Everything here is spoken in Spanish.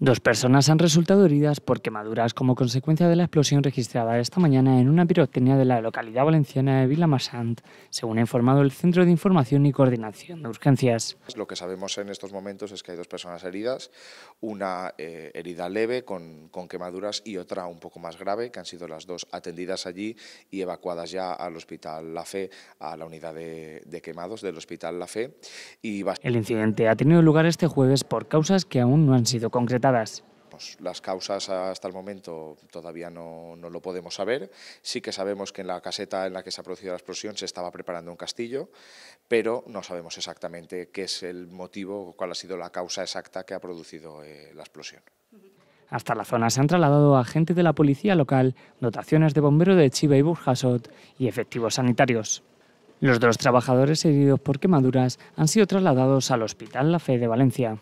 Dos personas han resultado heridas por quemaduras como consecuencia de la explosión registrada esta mañana en una pirotecnia de la localidad valenciana de Vilamassant, según ha informado el Centro de Información y Coordinación de Urgencias. Lo que sabemos en estos momentos es que hay dos personas heridas, una eh, herida leve con, quemaduras y otra un poco más grave, que han sido las dos atendidas allí y evacuadas ya al Hospital La Fe, a la unidad de, quemados del Hospital La Fe. Y... El incidente ha tenido lugar este jueves por causas que aún no han sido concretas. Pues las causas hasta el momento todavía no, lo podemos saber. Sí que sabemos que en la caseta en la que se ha producido la explosión se estaba preparando un castillo, pero no sabemos exactamente qué es el motivo, o cuál ha sido la causa exacta que ha producido eh, la explosión. Hasta la zona se han trasladado agentes de la policía local, dotaciones de bomberos de Chiva y Burjasot y efectivos sanitarios. Los dos trabajadores heridos por quemaduras han sido trasladados al Hospital La Fe de Valencia.